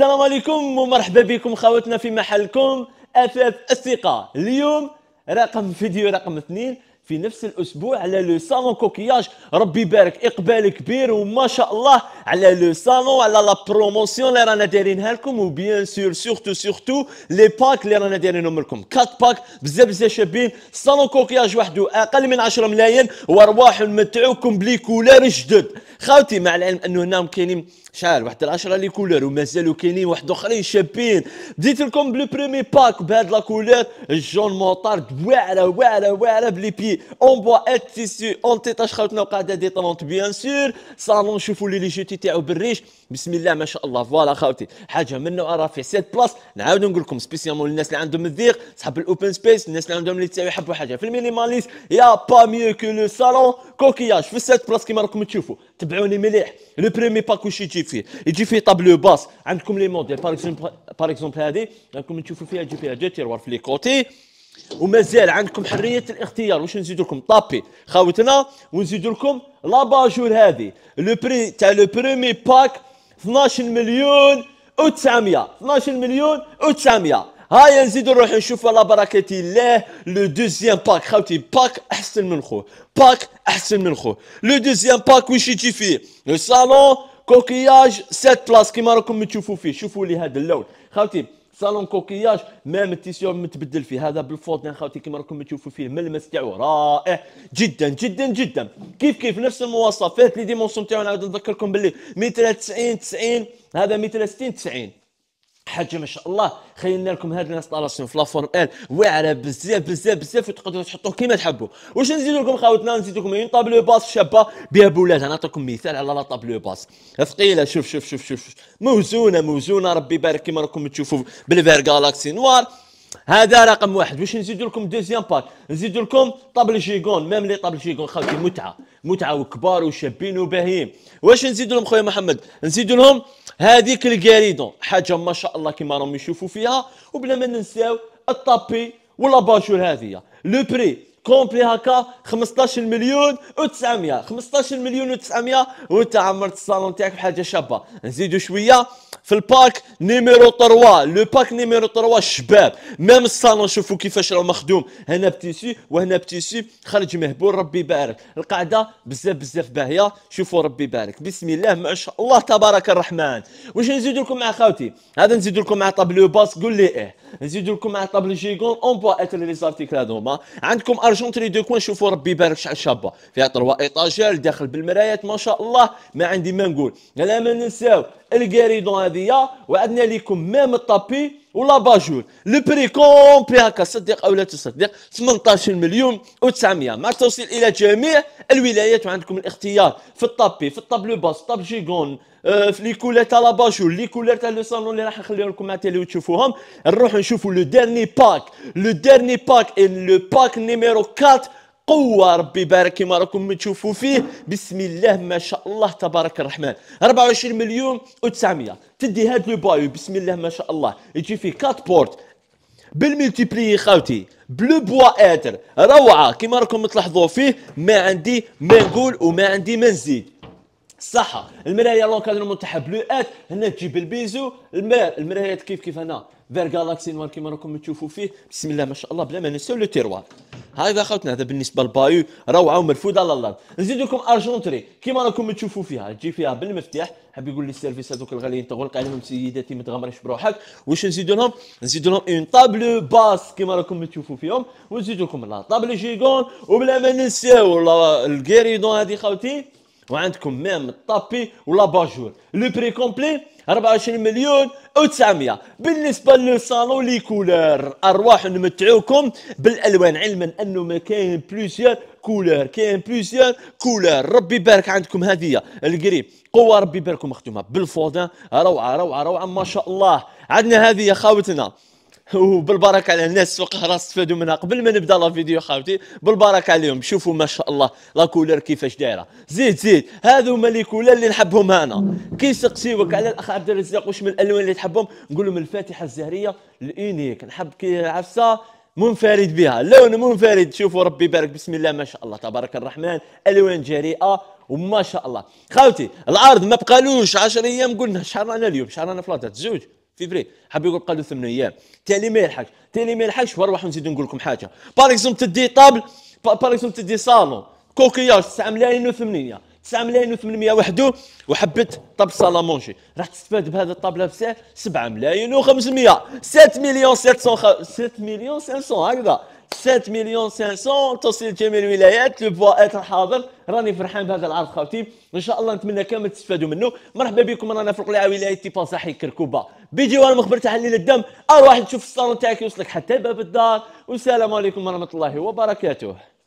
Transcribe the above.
السلام عليكم ومرحبا بكم خواتنا في محلكم اثاث الثقه اليوم رقم فيديو رقم اثنين في نفس الاسبوع على لو صالون كوكياج ربي يبارك اقبال كبير وما شاء الله على لو صالون على لا بروموسيون اللي رانا دايرينها لكم وبيان سور سورتو سورتو لي باك اللي رانا دايرينهم لكم كات باك بزاف بزاف شابين صالون كوكياج وحده اقل من 10 ملايين وارواح نمتعوكم بلي كولار جدد خاوتي مع العلم انه هنا كاينين شحال واحد العشرة لي كولور ومازالوا كاينين واحد اخرين شابين بديت لكم بلو بريمي باك بهاد لا كولور الجون موطار واعره واعره واعره بلي بي اون بوا ات تيسيو اون تيتا خاوتنا وقاعده طونت بيان سور صالون شوفوا لي لي جوتي تاعو بالريش بسم الله ما شاء الله فوالا خاوتي حاجه من نوع رافع سيت بلاص نعاود نقول لكم سبيسيالمون للناس اللي عندهم الضيق صحاب الاوبن سبيس الناس اللي عندهم اللي تاعو يحبوا حاجه في المينيماليست يا با ميو كو لو صالون كوكياج في 7 بلاص كيما راكم تشوفوا تبعوني مليح لو بريمي باك واش يجي فيه يجي فيه طابلو باس عندكم لي موديل باغ اكزومبل باغ اكزومبل هذه راكم تشوفوا فيها يجي فيها جي تيروار في لي كوتي ومازال عندكم حريه الاختيار واش نزيد لكم طابي خاوتنا ونزيد لكم لا باجور هذه لو بري تاع لو بريمي باك 12 مليون و 900 12 مليون و 900 هاي نزيد نروح نشوف على بركة الله لو دوزيام باك خاوتي باك أحسن من خوه باك أحسن من خوه لو دوزيام باك وش يجي فيه لو صالون كوكياج سات بلاص كيما راكم تشوفوا فيه شوفوا لي هذا اللون خاوتي صالون كوكياج مام التيسيور متبدل فيه هذا بالفوطين خاوتي كيما راكم تشوفوا فيه الملمس تاعو رائع جدا جدا جدا كيف كيف نفس المواصفات لي ديمونسيون تاعو نعاود نذكركم باللي 190 90 هذا 160 90 حاجه ما شاء الله خلينا لكم هذه الانستالاسيون في لافورم ال واعره بزاف بزاف بزاف وتقدروا تحطوه كيما تحبوا واش نزيد لكم خاوتنا نزيد لكم اون طابلو باس شابه بها بولاتها نعطيكم مثال على لا طابلو باس ثقيله شوف شوف شوف شوف موزونه موزونه ربي يبارك كيما راكم تشوفوا بالفير جالاكسي نوار هذا رقم واحد واش نزيد لكم دوزيام باك نزيد لكم طابل جيغون ميم لي طابل جيغون خاوتي متعه متعه وكبار وشابين وباهيين واش نزيد لهم خويا محمد نزيد لهم هذيك الكاريدون حاجه ما شاء الله كيما راهم يشوفوا فيها وبلا ما ننساو الطابي ولا باجور هذه لو بري كومبلي هكا 15 مليون و900 15 مليون و900 وانت عمرت الصالون تاعك بحاجه شابه نزيدو شويه في الباك نيميرو 3 لو باك نيميرو 3 الشباب ميم الصالون شوفوا كيفاش راه مخدوم هنا بتيسي وهنا بتيسي خرج مهبول ربي يبارك القاعده بزاف بزاف باهيه شوفوا ربي يبارك بسم الله ما شاء الله تبارك الرحمن واش نزيد لكم مع خاوتي هذا نزيد لكم مع طابلو باس قول لي ايه نزيد لكم مع طابلو جيغون اون بوا اتر لي زارتيكل هذوما عندكم ارجونتري دو كوان شوفوا ربي يبارك شحال شابه فيها طروا ايطاجير داخل بالمرايات ما شاء الله ما عندي ما نقول لا ما ننساو الكاريدون هذه وعندنا لكم ميم الطابي ولا باجور لو بري كومبلي هكا صدق او لا تصدق 18 مليون و900 مع التوصيل الى جميع الولايات وعندكم الاختيار في الطابي في الطابلو باس طاب جيغون في لي كولير تاع لاباجول لي كولير تاع لو صالون اللي راح نخليهم لكم مع تيلي وتشوفوهم نروحوا نشوفوا لو ديرني باك لو ديرني باك لو باك نيميرو 4 قوه ربي يبارك كما راكم تشوفوا فيه بسم الله ما شاء الله تبارك الرحمن 24 مليون و900 تدي هاد لو بايو بسم الله ما شاء الله يجي فيه 4 بورت بالملتيبلي خاوتي بلو بوا اتر روعه كما راكم تلاحظوا فيه ما عندي ما نقول وما عندي ما نزيد صح المرايه لونكادر المنتحب بلو ات هنا تجيب البيزو المرايات كيف كيف هنا فير جالاكسي نوار كما راكم تشوفوا فيه بسم الله ما شاء الله بلا ما ننساو لو تيروار هكذا خوتنا هذا بالنسبه للبايو روعه ومرفوده على الله نزيد لكم ارجونتري كيما راكم تشوفوا فيها تجي فيها بالمفتاح حاب يقول لي السيرفيس هذوك الغاليين تغلق عليهم سيداتي ما تغمرش بروحك واش نزيد لهم نزيد لهم اون طابلو باس كيما راكم تشوفوا فيهم ونزيد لكم لا طابلو جيغون وبلا ما ننساو الكيريدون هذه خوتي وعندكم ميم الطابي ولا باجور لو بري كومبلي 24 مليون و900 بالنسبه للصالون لي كولور ارواح نمتعوكم بالالوان علما انه ما كاين بليزيور كولور كاين بليزيور كولور ربي يبارك عندكم هذه القريب قوه ربي يباركم مختومه بالفوضى روعه روعه روعه ما شاء الله عندنا هذه خاوتنا وبالبركه على الناس سوق راس استفادوا منها قبل ما نبدا لا فيديو خاوتي بالبركه عليهم شوفوا ما شاء الله لا كولر كيفاش دايره زيد زيد هذو هما لي كولر اللي نحبهم انا كي سقسيوك على الاخ عبد الرزاق واش من الالوان اللي تحبهم نقول لهم الفاتحه الزهريه الانيك نحب كي عفسه منفرد بها لون منفرد شوفوا ربي يبارك بسم الله ما شاء الله تبارك الرحمن الوان جريئه وما شاء الله خاوتي العرض ما بقالوش 10 ايام قلنا شحال رانا اليوم شحال رانا في زوج فيفري حاب يقول قالوا ثمان ايام تالي ما يلحقش تالي ما يلحقش واروح نزيد نقول لكم حاجه باغ اكزومبل تدي طابل باغ اكزومبل تدي صالون كوكياج 9 ملايين و800 9 ملايين و800 وحده وحبت طاب سالامونشي راح تستفاد بهذا الطابله بسعر 7 ملايين و500 7 مليون 700 7 مليون 500 هكذا 7 مليون 500 تصل جميع الولايات لو بوا اتر حاضر راني فرحان بهذا العرض خاوتي ان شاء الله نتمنى كامل تستفادوا منه مرحبا بكم رانا في القلعه ولايه تيبا صحي بيجي وانا مخبر تحليل الدم اروح تشوف الصالون تاعك يوصلك حتى باب الدار والسلام عليكم ورحمه الله وبركاته